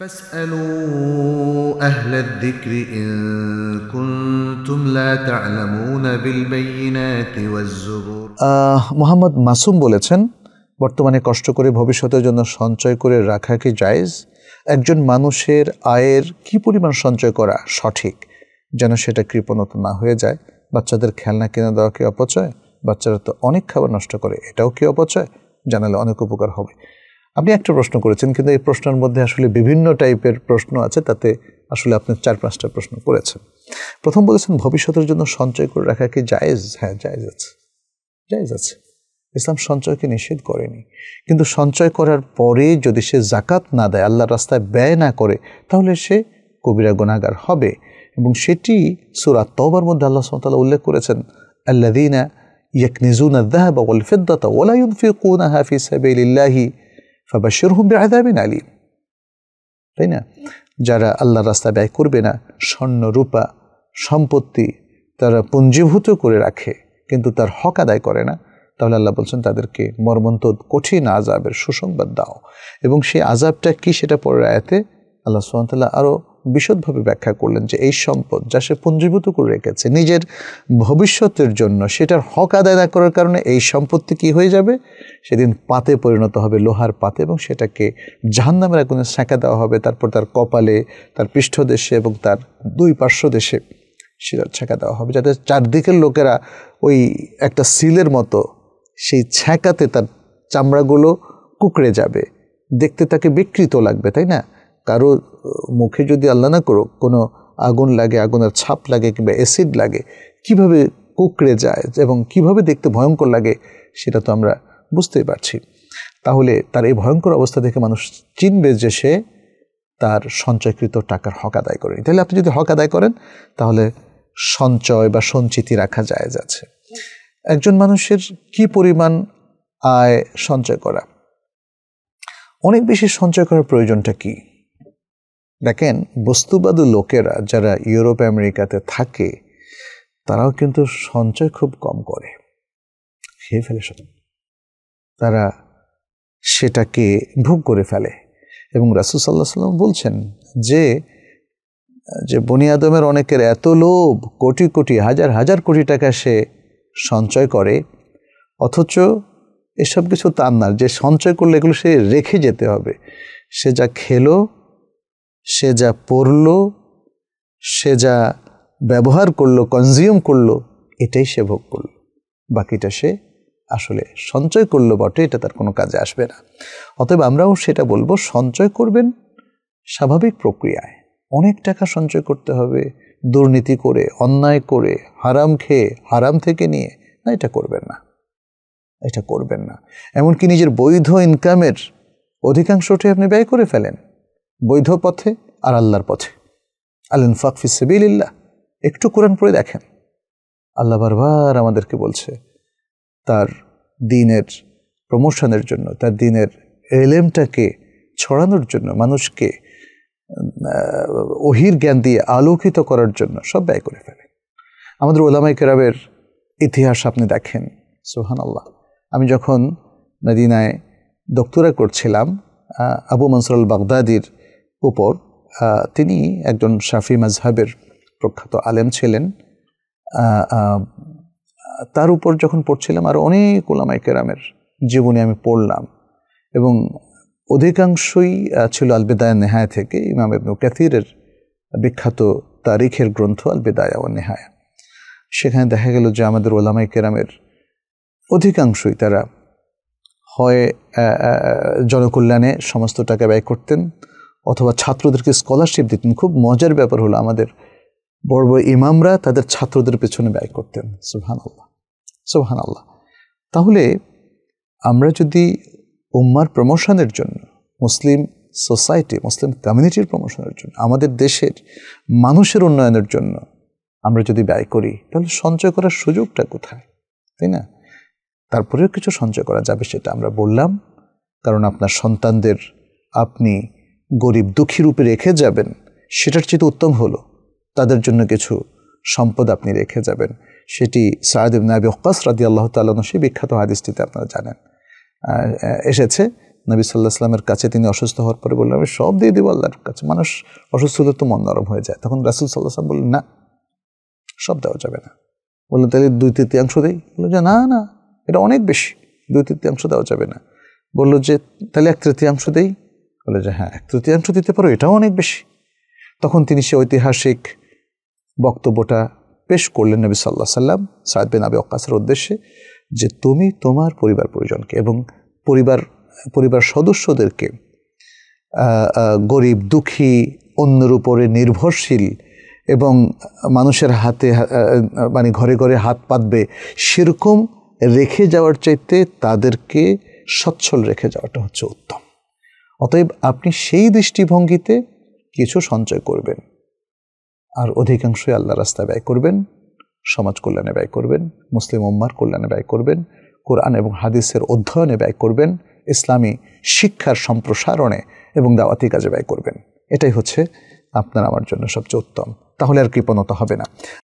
فاسألوا أهل الذكر إن كنتم لا تعلمون بالبينات মোহাম্মদ মাসুম বলেছেন বর্তমানে কষ্ট করে ভবিষ্যতের জন্য সঞ্চয় করে রাখা কি জায়েজ একজন মানুষের আয়ের কি পরিমাণ সঞ্চয় করা সঠিক যেন সেটা কৃপণত না হয়ে যায় বাচ্চাদের খেলনা কিনে দেওয়া কি অপচয় বাচ্চারা তো অনেক খাবার নষ্ট করে এটাও কি অপচয় জানালে অনেক উপকার হবে আপনি একটা প্রশ্ন করেছেন কিন্তু এই প্রশ্নের মধ্যে আসলে বিভিন্ন টাইপের প্রশ্ন আছে তাতে আসলে আপনি চার পাঁচটা প্রশ্ন করেছেন প্রথম বলেছেন ভবিষ্যতের জন্য সঞ্চয় করে রাখা কি জায়েজ হ্যাঁ জায়েজ আছে জায়েজ আছে ইসলাম সঞ্চয়কে নিষেধ করেনি কিন্তু সঞ্চয় করার পরে যদি সে জাকাত না দেয় আল্লাহ রাস্তায় ব্যয় না করে তাহলে সে কবিরা গুণাগার হবে এবং সেটি সুরা তবার মধ্যে আল্লাহ সাল উল্লেখ করেছেন আল্লাদিনা ইয়াকনিজুন বা ওয়াল ফিদ্দাতা ওয়ালা ইউনফিকুনাহা ফি ইল্লাহি হুম বেআদাবিন আলিম তাই না যারা আল্লাহ রাস্তা ব্যয় করবে না স্বর্ণ রূপা সম্পত্তি তারা পুঞ্জীভূত করে রাখে কিন্তু তার হক আদায় করে না তাহলে আল্লাহ বলছেন তাদেরকে মর্মন্তদ কঠিন আজাবের সুসংবাদ দাও এবং সেই আজাবটা কি সেটা পরে আয়াতে আল্লাহ সুহামতাল্লাহ আরও বিশদভাবে ব্যাখ্যা করলেন যে এই সম্পদ যা সে পুঞ্জীভূত করে রেখেছে নিজের ভবিষ্যতের জন্য সেটার হক আদায় না করার কারণে এই সম্পত্তি কি হয়ে যাবে সেদিন পাতে পরিণত হবে লোহার পাতে এবং সেটাকে জাহান্নামের আগুনে সেঁকা দেওয়া হবে তারপর তার কপালে তার পৃষ্ঠদেশে এবং তার দুই পার্শ্ব দেশে সেটা ছেঁকা দেওয়া হবে যাতে চারদিকের লোকেরা ওই একটা সিলের মতো সেই ছ্যাঁকাতে তার চামড়াগুলো কুকড়ে যাবে দেখতে তাকে বিকৃত লাগবে তাই না কারো মুখে যদি আল্লাহ না করুক কোনো আগুন লাগে আগুনের ছাপ লাগে কিংবা অ্যাসিড লাগে কিভাবে কুকড়ে যায় এবং কিভাবে দেখতে ভয়ঙ্কর লাগে সেটা তো আমরা বুঝতেই পারছি তাহলে তার এই ভয়ঙ্কর অবস্থা দেখে মানুষ চিনবে যে সে তার সঞ্চয়কৃত টাকার হক আদায় করেনি তাহলে আপনি যদি হক আদায় করেন তাহলে সঞ্চয় বা সঞ্চিতি রাখা যায় যাচ্ছে একজন মানুষের কি পরিমাণ আয় সঞ্চয় করা অনেক বেশি সঞ্চয় করার প্রয়োজনটা কী দেখেন বস্তুবাদী লোকেরা যারা ইউরোপ আমেরিকাতে থাকে তারাও কিন্তু সঞ্চয় খুব কম করে খেয়ে ফেলে সব তারা সেটাকে ভোগ করে ফেলে এবং রাসুল সাল্লাহ সাল্লাম বলছেন যে যে বনিয়াদমের অনেকের এত লোভ কোটি কোটি হাজার হাজার কোটি টাকা সে সঞ্চয় করে অথচ এসব কিছু তার না যে সঞ্চয় করলে এগুলো সে রেখে যেতে হবে সে যা খেলো সে যা পড়ল সে যা ব্যবহার করলো কনজিউম করলো এটাই সে ভোগ করলো বাকিটা সে আসলে সঞ্চয় করলো বটে এটা তার কোনো কাজে আসবে না অতএব আমরাও সেটা বলবো সঞ্চয় করবেন স্বাভাবিক প্রক্রিয়ায় অনেক টাকা সঞ্চয় করতে হবে দুর্নীতি করে অন্যায় করে হারাম খেয়ে হারাম থেকে নিয়ে না এটা করবেন না এটা করবেন না এমনকি নিজের বৈধ ইনকামের অধিকাংশটি আপনি ব্যয় করে ফেলেন বৈধ পথে আর আল্লাহর পথে আল ইনফাক ফিসবিল্লা একটু কোরআন পড়ে দেখেন আল্লাহ বারবার আমাদেরকে বলছে তার দিনের প্রমোশনের জন্য তার দিনের এলেমটাকে ছড়ানোর জন্য মানুষকে অহির জ্ঞান দিয়ে আলোকিত করার জন্য সব ব্যয় করে ফেলে আমাদের ওলামাই কেরাবের ইতিহাস আপনি দেখেন সোহান আল্লাহ আমি যখন মদিনায় দক্তরা করছিলাম আবু মনসরুল বাগদাদির উপর তিনি একজন শাফি মাজহাবের প্রখ্যাত আলেম ছিলেন তার উপর যখন পড়ছিলাম আর অনেক ওলামাই কেরামের জীবনে আমি পড়লাম এবং অধিকাংশই ছিল আলবেদায় নেহায় থেকে ইমাম ইবনু ক্যাথিরের বিখ্যাত তারিখের গ্রন্থ আলবেদায়া ও নেহায়া সেখানে দেখা গেল যে আমাদের ওলামাই কেরামের অধিকাংশই তারা হয় জনকল্যাণে সমস্ত টাকা ব্যয় করতেন অথবা ছাত্রদেরকে স্কলারশিপ দিতেন খুব মজার ব্যাপার হলো আমাদের বড় বড় ইমামরা তাদের ছাত্রদের পেছনে ব্যয় করতেন সুহান আল্লাহ সুহান আল্লাহ তাহলে আমরা যদি উম্মার প্রমোশনের জন্য মুসলিম সোসাইটি মুসলিম কমিউনিটির প্রমোশনের জন্য আমাদের দেশের মানুষের উন্নয়নের জন্য আমরা যদি ব্যয় করি তাহলে সঞ্চয় করার সুযোগটা কোথায় তাই না তারপরেও কিছু সঞ্চয় করা যাবে সেটা আমরা বললাম কারণ আপনার সন্তানদের আপনি গরিব দুঃখী রূপে রেখে যাবেন সেটার চেয়ে উত্তম হলো তাদের জন্য কিছু সম্পদ আপনি রেখে যাবেন সেটি সায়দ ইবনা আবি ওকাস রাদি আল্লাহ তাল্লাহ সেই বিখ্যাত হাদিসটিতে আপনারা জানেন এসেছে নবী সাল্লাহ সাল্লামের কাছে তিনি অসুস্থ হওয়ার পরে বললেন আমি সব দিয়ে দেবো আল্লাহর কাছে মানুষ অসুস্থতা তো মন নরম হয়ে যায় তখন রাসুল সাল্লাহ সাল্লাম বললেন না সব দেওয়া যাবে না বললেন তাহলে দুই তৃতীয়াংশ দেই বললো যে না না এটা অনেক বেশি দুই তৃতীয়াংশ দেওয়া যাবে না বললো যে তাহলে এক তৃতীয়াংশ দেই বলে যে হ্যাঁ এক তৃতীয়াংশ দিতে পারো এটাও অনেক বেশি তখন তিনি সে ঐতিহাসিক বক্তব্যটা পেশ করলেন নবী সাল্লাহ সাল্লাম সাদ বিন আবি অকাসের উদ্দেশ্যে যে তুমি তোমার পরিবার পরিজনকে এবং পরিবার পরিবার সদস্যদেরকে গরিব দুঃখী অন্যের উপরে নির্ভরশীল এবং মানুষের হাতে মানে ঘরে ঘরে হাত পাতবে সেরকম রেখে যাওয়ার চাইতে তাদেরকে সচ্ছল রেখে যাওয়াটা হচ্ছে উত্তম অতএব আপনি সেই দৃষ্টিভঙ্গিতে কিছু সঞ্চয় করবেন আর অধিকাংশই আল্লাহ রাস্তায় ব্যয় করবেন সমাজ কল্যাণে ব্যয় করবেন মুসলিম উম্মার কল্যাণে ব্যয় করবেন কোরআন এবং হাদিসের অধ্যয়নে ব্যয় করবেন ইসলামী শিক্ষার সম্প্রসারণে এবং দাওয়াতি কাজে ব্যয় করবেন এটাই হচ্ছে আপনার আমার জন্য সবচেয়ে উত্তম তাহলে আর কৃপণতা হবে না